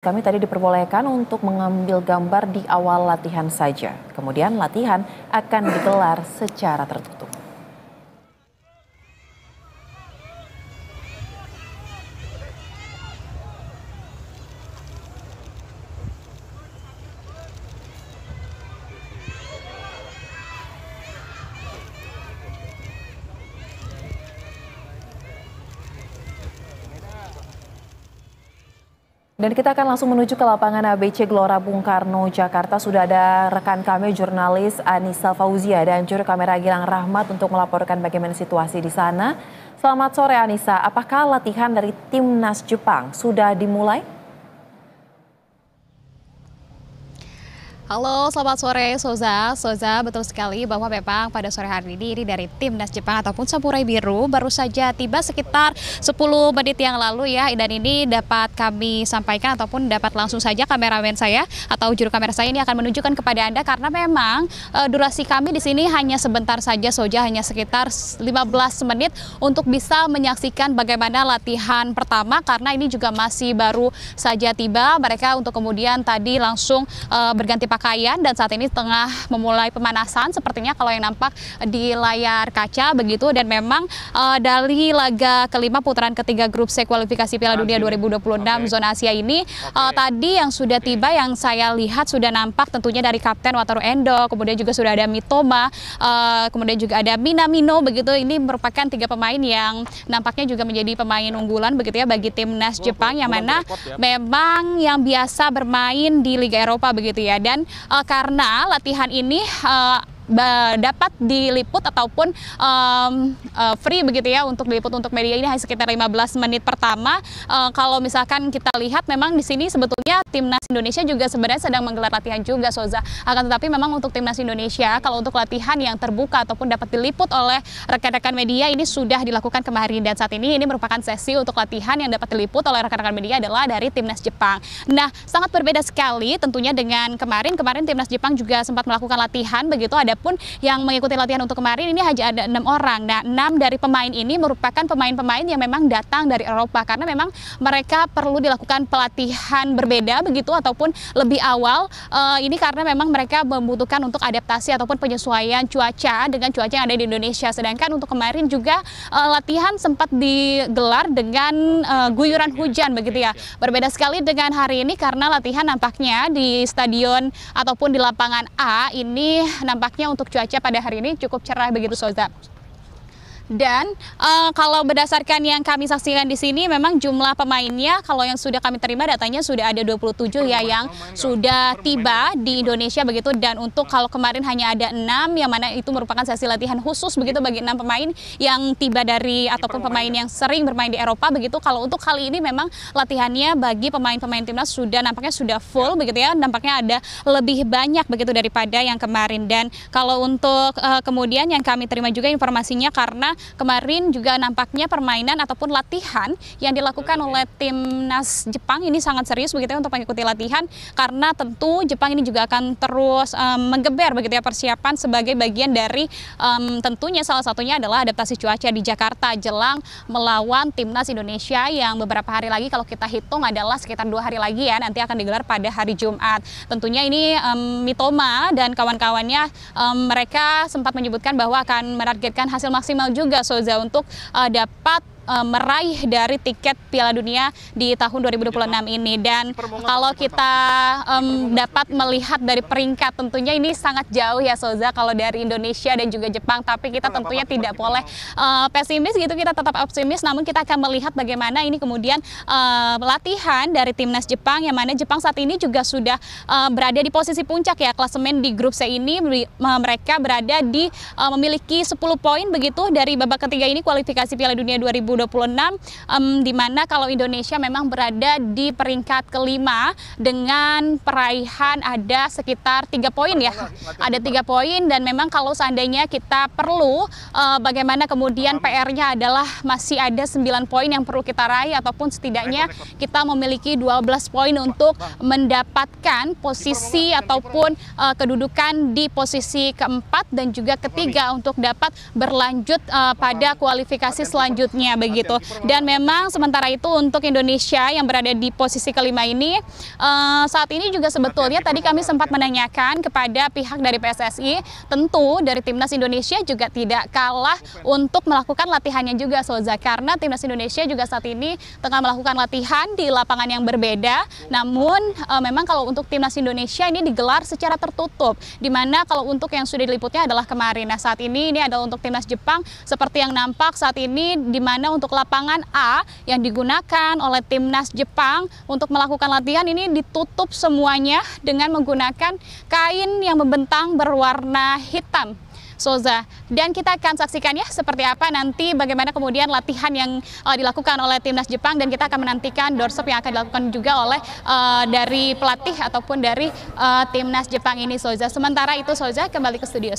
Kami tadi diperbolehkan untuk mengambil gambar di awal latihan saja. Kemudian latihan akan digelar secara tertutup. Dan kita akan langsung menuju ke lapangan ABC Gelora Bung Karno, Jakarta. Sudah ada rekan kami, jurnalis Anissa Fauzia dan juru kamera Gilang Rahmat untuk melaporkan bagaimana situasi di sana. Selamat sore Anissa, apakah latihan dari timnas Jepang sudah dimulai? Halo, selamat sore Soza. Soza, betul sekali bahwa memang pada sore hari ini ini dari timnas Jepang ataupun Samurai Biru baru saja tiba sekitar 10 menit yang lalu ya. Dan ini dapat kami sampaikan ataupun dapat langsung saja kameramen saya atau juru kamera saya ini akan menunjukkan kepada Anda karena memang e, durasi kami di sini hanya sebentar saja Soza hanya sekitar 15 menit untuk bisa menyaksikan bagaimana latihan pertama karena ini juga masih baru saja tiba mereka untuk kemudian tadi langsung e, berganti pakaian pemakaian dan saat ini tengah memulai pemanasan sepertinya kalau yang nampak di layar kaca begitu dan memang uh, dari laga kelima putaran ketiga grup C kualifikasi Piala Dunia 2026 okay. zona Asia ini eh, okay. uh, tadi yang sudah okay. tiba yang saya lihat sudah nampak tentunya dari kapten Wataru Endo kemudian juga sudah ada Mitoma uh, kemudian juga ada Minamino begitu ini merupakan tiga pemain yang nampaknya juga menjadi pemain unggulan begitu ya bagi timnas Jepang yang mana ya. memang yang biasa bermain di Liga Eropa begitu ya dan Eh, karena latihan ini uh, dapat diliput ataupun um, uh, free begitu ya untuk diliput untuk media ini hanya sekitar 15 menit pertama. Uh, kalau misalkan kita lihat memang di sini sebetulnya timnas Indonesia juga sebenarnya sedang menggelar latihan juga Soza. Akan tetapi memang untuk timnas Indonesia kalau untuk latihan yang terbuka ataupun dapat diliput oleh rekan-rekan media ini sudah dilakukan kemarin dan saat ini ini merupakan sesi untuk latihan yang dapat diliput oleh rekan-rekan media adalah dari timnas Jepang. Nah, sangat berbeda sekali tentunya dengan kemarin. Kemarin timnas Jepang juga sempat melakukan latihan begitu ada pun yang mengikuti latihan untuk kemarin ini hanya ada enam orang. Nah, enam dari pemain ini merupakan pemain-pemain yang memang datang dari Eropa karena memang mereka perlu dilakukan pelatihan berbeda begitu ataupun lebih awal. Uh, ini karena memang mereka membutuhkan untuk adaptasi ataupun penyesuaian cuaca dengan cuaca yang ada di Indonesia. Sedangkan untuk kemarin juga uh, latihan sempat digelar dengan uh, guyuran hujan begitu ya. Berbeda sekali dengan hari ini karena latihan nampaknya di stadion ataupun di lapangan A ini nampaknya untuk cuaca pada hari ini cukup cerah begitu Soza. Dan uh, kalau berdasarkan yang kami saksikan di sini memang jumlah pemainnya kalau yang sudah kami terima datanya sudah ada 27 ya yang sudah tiba di Indonesia begitu dan untuk kalau kemarin hanya ada enam, yang mana itu merupakan sesi latihan khusus begitu bagi enam pemain yang tiba dari ataupun pemain yang sering bermain di Eropa begitu. Kalau untuk kali ini memang latihannya bagi pemain-pemain timnas sudah nampaknya sudah full begitu ya. Nampaknya ada lebih banyak begitu daripada yang kemarin dan kalau untuk uh, kemudian yang kami terima juga informasinya karena kemarin juga nampaknya permainan ataupun latihan yang dilakukan oleh timnas Jepang ini sangat serius begitu ya untuk mengikuti latihan karena tentu Jepang ini juga akan terus um, menggeber begitu ya persiapan sebagai bagian dari um, tentunya salah satunya adalah adaptasi cuaca di Jakarta jelang melawan timnas Indonesia yang beberapa hari lagi kalau kita hitung adalah sekitar dua hari lagi ya nanti akan digelar pada hari Jumat tentunya ini um, Mitoma dan kawan-kawannya um, mereka sempat menyebutkan bahwa akan menargetkan hasil maksimal juga warga Soza untuk uh, dapat uh, meraih dari tiket Piala Dunia di tahun 2026 iya. ini. Dan kalau kita um, dapat melihat dari peringkat tentunya ini sangat jauh ya Soza kalau dari Indonesia dan juga Jepang. Tapi kita tentunya tidak boleh uh, pesimis gitu, kita tetap optimis. Namun kita akan melihat bagaimana ini kemudian uh, latihan dari timnas Jepang yang mana Jepang saat ini juga sudah uh, berada di posisi puncak ya klasemen di grup C ini mereka berada di uh, memiliki 10 poin begitu dari babak ketiga ini kualifikasi Piala Dunia 2020 2026 um, di mana kalau Indonesia memang berada di peringkat kelima dengan peraihan ada sekitar tiga poin ya ada tiga poin dan memang kalau seandainya kita perlu uh, bagaimana kemudian PR-nya adalah masih ada sembilan poin yang perlu kita raih ataupun setidaknya kita memiliki 12 poin untuk mendapatkan posisi ataupun uh, kedudukan di posisi keempat dan juga ketiga untuk dapat berlanjut uh, pada kualifikasi selanjutnya gitu Dan memang sementara itu untuk Indonesia yang berada di posisi kelima ini uh, saat ini juga sebetulnya tadi kami sempat menanyakan kepada pihak dari PSSI tentu dari timnas Indonesia juga tidak kalah untuk melakukan latihannya juga Soza karena timnas Indonesia juga saat ini tengah melakukan latihan di lapangan yang berbeda. Namun uh, memang kalau untuk timnas Indonesia ini digelar secara tertutup di mana kalau untuk yang sudah diliputnya adalah kemarin. Nah, saat ini ini adalah untuk timnas Jepang seperti yang nampak saat ini di mana untuk lapangan A yang digunakan oleh timnas Jepang untuk melakukan latihan ini ditutup semuanya dengan menggunakan kain yang membentang berwarna hitam. Soza. Dan kita akan saksikan ya seperti apa nanti bagaimana kemudian latihan yang uh, dilakukan oleh timnas Jepang dan kita akan menantikan doorstop yang akan dilakukan juga oleh uh, dari pelatih ataupun dari uh, timnas Jepang ini Soza. Sementara itu Soza kembali ke studio.